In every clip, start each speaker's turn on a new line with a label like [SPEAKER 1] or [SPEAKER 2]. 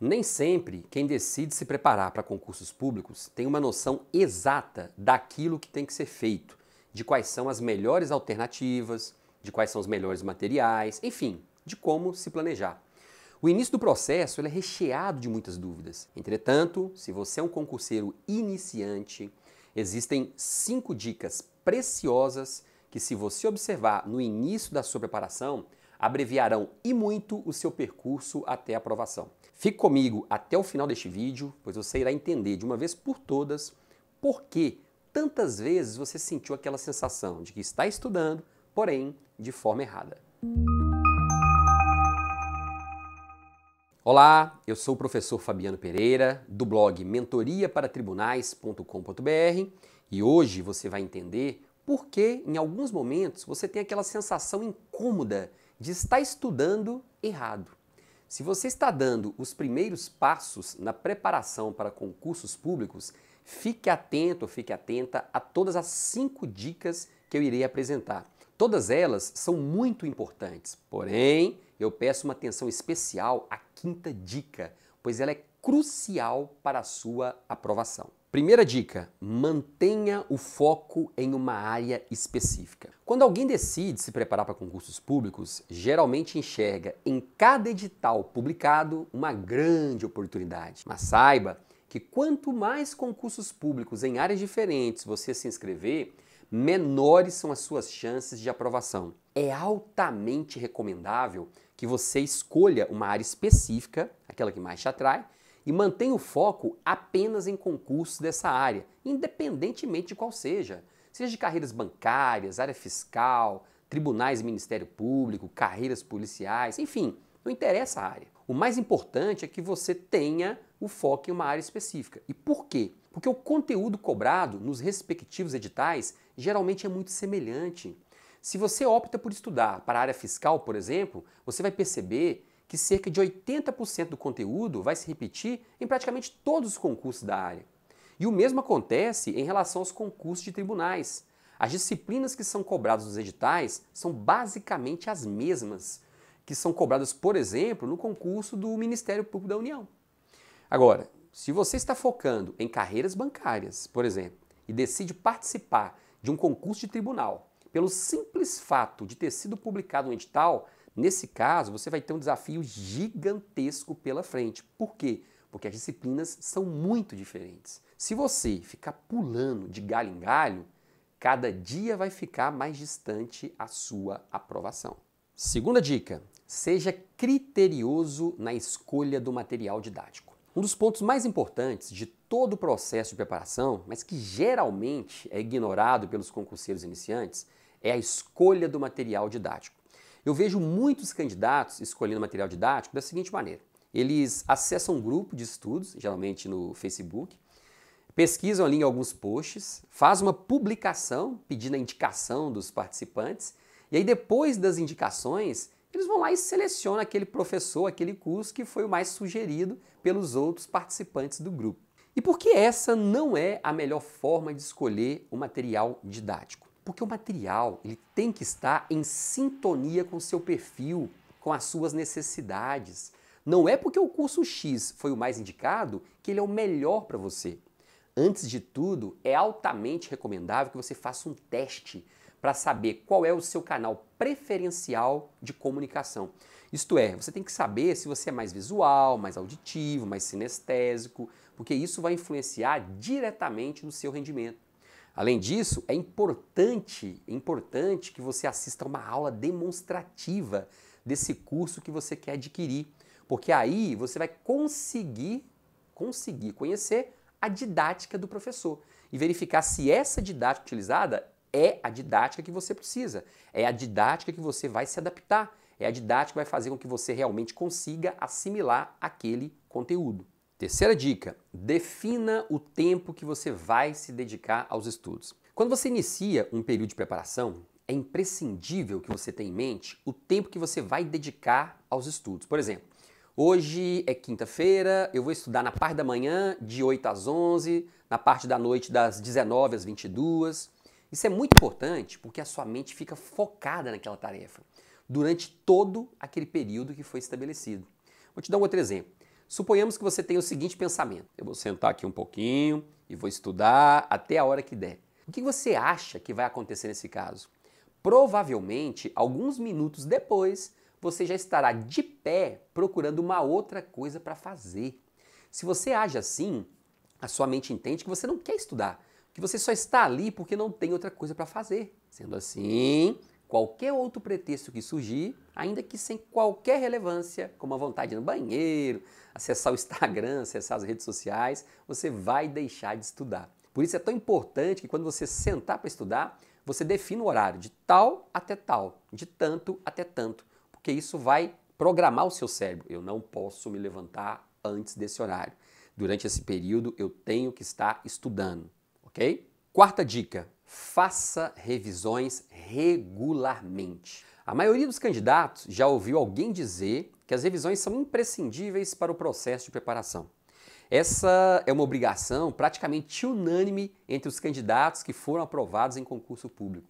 [SPEAKER 1] Nem sempre quem decide se preparar para concursos públicos tem uma noção exata daquilo que tem que ser feito, de quais são as melhores alternativas, de quais são os melhores materiais, enfim, de como se planejar. O início do processo é recheado de muitas dúvidas. Entretanto, se você é um concurseiro iniciante, existem cinco dicas preciosas que, se você observar no início da sua preparação, abreviarão e muito o seu percurso até a aprovação. Fique comigo até o final deste vídeo, pois você irá entender de uma vez por todas por que tantas vezes você sentiu aquela sensação de que está estudando, porém de forma errada. Olá, eu sou o professor Fabiano Pereira, do blog mentoriaparatribunais.com.br e hoje você vai entender por que, em alguns momentos, você tem aquela sensação incômoda de estar estudando errado. Se você está dando os primeiros passos na preparação para concursos públicos, fique atento, fique atenta a todas as cinco dicas que eu irei apresentar. Todas elas são muito importantes, porém, eu peço uma atenção especial à quinta dica, pois ela é crucial para a sua aprovação. Primeira dica: mantenha o foco em uma área específica. Quando alguém decide se preparar para concursos públicos, geralmente enxerga em cada edital publicado uma grande oportunidade. Mas saiba que quanto mais concursos públicos em áreas diferentes você se inscrever, menores são as suas chances de aprovação. É altamente recomendável que você escolha uma área específica, aquela que mais te atrai, e mantém o foco apenas em concursos dessa área, independentemente de qual seja. Seja de carreiras bancárias, área fiscal, tribunais e Ministério Público, carreiras policiais, enfim, não interessa a área. O mais importante é que você tenha o foco em uma área específica. E por quê? Porque o conteúdo cobrado nos respectivos editais geralmente é muito semelhante. Se você opta por estudar para a área fiscal, por exemplo, você vai perceber que cerca de 80% do conteúdo vai se repetir em praticamente todos os concursos da área. E o mesmo acontece em relação aos concursos de tribunais. As disciplinas que são cobradas nos editais são basicamente as mesmas que são cobradas, por exemplo, no concurso do Ministério Público da União. Agora, se você está focando em carreiras bancárias, por exemplo, e decide participar de um concurso de tribunal pelo simples fato de ter sido publicado um edital, Nesse caso, você vai ter um desafio gigantesco pela frente. Por quê? Porque as disciplinas são muito diferentes. Se você ficar pulando de galho em galho, cada dia vai ficar mais distante a sua aprovação. Segunda dica: seja criterioso na escolha do material didático. Um dos pontos mais importantes de todo o processo de preparação, mas que geralmente é ignorado pelos concurseiros iniciantes, é a escolha do material didático. Eu vejo muitos candidatos escolhendo material didático da seguinte maneira: eles acessam um grupo de estudos, geralmente no Facebook, pesquisam ali em alguns posts, faz uma publicação pedindo a indicação dos participantes, e aí depois das indicações, eles vão lá e selecionam aquele professor, aquele curso que foi o mais sugerido pelos outros participantes do grupo. E por que essa não é a melhor forma de escolher o material didático? Porque o material ele tem que estar em sintonia com o seu perfil, com as suas necessidades. Não é porque o curso X foi o mais indicado que ele é o melhor para você. Antes de tudo, é altamente recomendável que você faça um teste para saber qual é o seu canal preferencial de comunicação. Isto é, você tem que saber se você é mais visual, mais auditivo, mais sinestésico, porque isso vai influenciar diretamente no seu rendimento. Além disso, é importante, é importante que você assista uma aula demonstrativa desse curso que você quer adquirir, porque aí você vai conseguir conseguir conhecer a didática do professor e verificar se essa didática utilizada é a didática que você precisa, é a didática que você vai se adaptar, é a didática que vai fazer com que você realmente consiga assimilar aquele conteúdo. Terceira dica: defina o tempo que você vai se dedicar aos estudos. Quando você inicia um período de preparação, é imprescindível que você tenha em mente o tempo que você vai dedicar aos estudos. Por exemplo, hoje é quinta-feira, eu vou estudar na parte da manhã, de 8 às 11, na parte da noite, das 19 às 22. Isso é muito importante porque a sua mente fica focada naquela tarefa durante todo aquele período que foi estabelecido. Vou te dar um outro exemplo. Suponhamos que você tenha o seguinte pensamento: eu vou sentar aqui um pouquinho e vou estudar até a hora que der. O que você acha que vai acontecer nesse caso? Provavelmente, alguns minutos depois, você já estará de pé procurando uma outra coisa para fazer. Se você age assim, a sua mente entende que você não quer estudar, que você só está ali porque não tem outra coisa para fazer. Sendo assim, qualquer outro pretexto que surgir, ainda que sem qualquer relevância, como a vontade no banheiro, acessar o Instagram, acessar as redes sociais, você vai deixar de estudar. Por isso é tão importante que quando você sentar para estudar, você defina o horário de tal até tal, de tanto até tanto, porque isso vai programar o seu cérebro. Eu não posso me levantar antes desse horário. Durante esse período eu tenho que estar estudando, ok? Quarta dica: Faça revisões regularmente. A maioria dos candidatos já ouviu alguém dizer que as revisões são imprescindíveis para o processo de preparação. Essa é uma obrigação praticamente unânime entre os candidatos que foram aprovados em concurso público.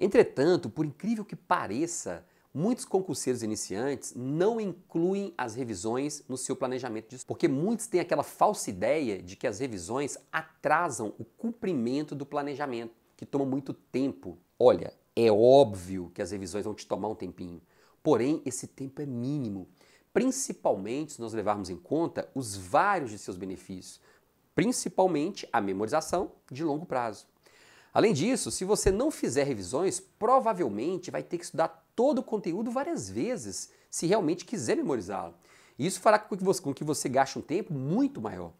[SPEAKER 1] Entretanto, por incrível que pareça, muitos concurseiros iniciantes não incluem as revisões no seu planejamento de estudo, porque muitos têm aquela falsa ideia de que as revisões atrasam o cumprimento do planejamento que toma muito tempo. Olha, é óbvio que as revisões vão te tomar um tempinho, porém esse tempo é mínimo, principalmente se nós levarmos em conta os vários de seus benefícios, principalmente a memorização de longo prazo. Além disso, se você não fizer revisões, provavelmente vai ter que estudar todo o conteúdo várias vezes, se realmente quiser memorizá-lo. Isso fará com que, você, com que você gaste um tempo muito maior.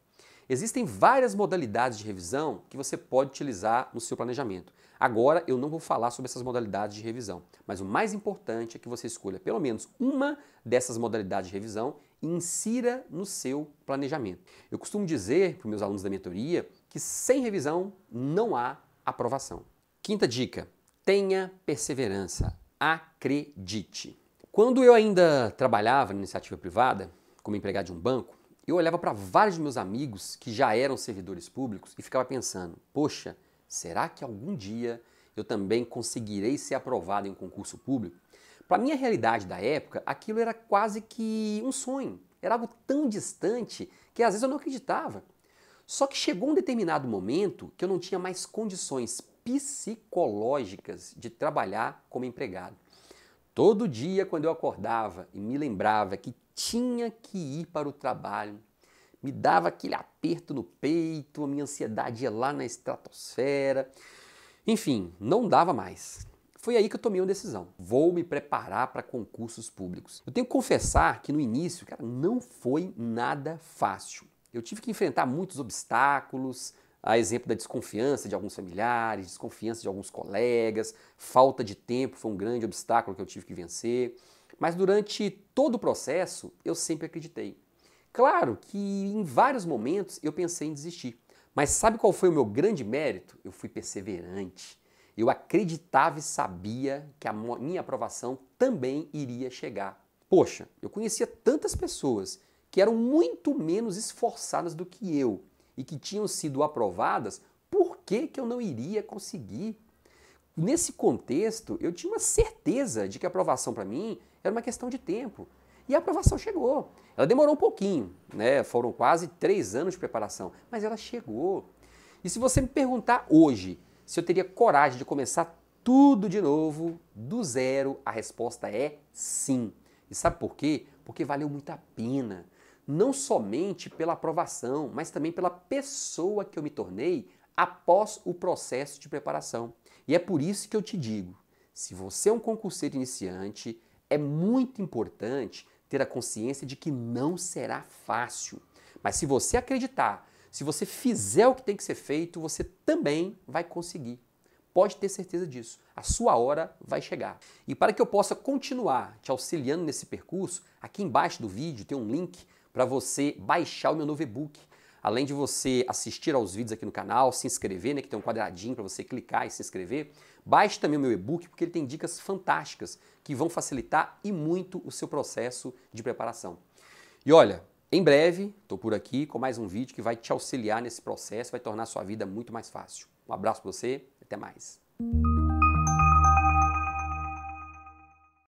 [SPEAKER 1] Existem várias modalidades de revisão que você pode utilizar no seu planejamento. Agora eu não vou falar sobre essas modalidades de revisão, mas o mais importante é que você escolha pelo menos uma dessas modalidades de revisão e insira no seu planejamento. Eu costumo dizer para meus alunos da mentoria que sem revisão não há aprovação. Quinta dica: tenha perseverança, acredite. Quando eu ainda trabalhava na iniciativa privada, como empregado de um banco, eu olhava para vários meus amigos que já eram servidores públicos e ficava pensando: poxa, será que algum dia eu também conseguirei ser aprovado em um concurso público? Para minha realidade da época, aquilo era quase que um sonho. Era algo tão distante que às vezes eu não acreditava. Só que chegou um determinado momento que eu não tinha mais condições psicológicas de trabalhar como empregado. Todo dia, quando eu acordava e me lembrava que tinha que ir para o trabalho. Me dava aquele aperto no peito, a minha ansiedade ia lá na estratosfera. Enfim, não dava mais. Foi aí que eu tomei uma decisão. Vou me preparar para concursos públicos. Eu tenho que confessar que no início, cara, não foi nada fácil. Eu tive que enfrentar muitos obstáculos, a exemplo da desconfiança de alguns familiares, desconfiança de alguns colegas, falta de tempo foi um grande obstáculo que eu tive que vencer. Mas durante todo o processo, eu sempre acreditei. Claro que em vários momentos eu pensei em desistir. Mas sabe qual foi o meu grande mérito? Eu fui perseverante. Eu acreditava e sabia que a minha aprovação também iria chegar. Poxa, eu conhecia tantas pessoas que eram muito menos esforçadas do que eu e que tinham sido aprovadas, por que, que eu não iria conseguir? Nesse contexto, eu tinha uma certeza de que a aprovação para mim era uma questão de tempo. E a aprovação chegou. Ela demorou um pouquinho, né? Foram quase três anos de preparação, mas ela chegou. E se você me perguntar hoje se eu teria coragem de começar tudo de novo, do zero, a resposta é sim. E sabe por quê? Porque valeu muito a pena. Não somente pela aprovação, mas também pela pessoa que eu me tornei após o processo de preparação. E é por isso que eu te digo: se você é um concurseiro iniciante, é muito importante ter a consciência de que não será fácil. Mas se você acreditar, se você fizer o que tem que ser feito, você também vai conseguir. Pode ter certeza disso. A sua hora vai chegar. E para que eu possa continuar te auxiliando nesse percurso, aqui embaixo do vídeo tem um link para você baixar o meu novo e-book Além de você assistir aos vídeos aqui no canal, se inscrever, né, que tem um quadradinho para você clicar e se inscrever, baixe também o meu e-book porque ele tem dicas fantásticas que vão facilitar e muito o seu processo de preparação. E olha, em breve estou por aqui com mais um vídeo que vai te auxiliar nesse processo, vai tornar a sua vida muito mais fácil. Um abraço para você, até mais.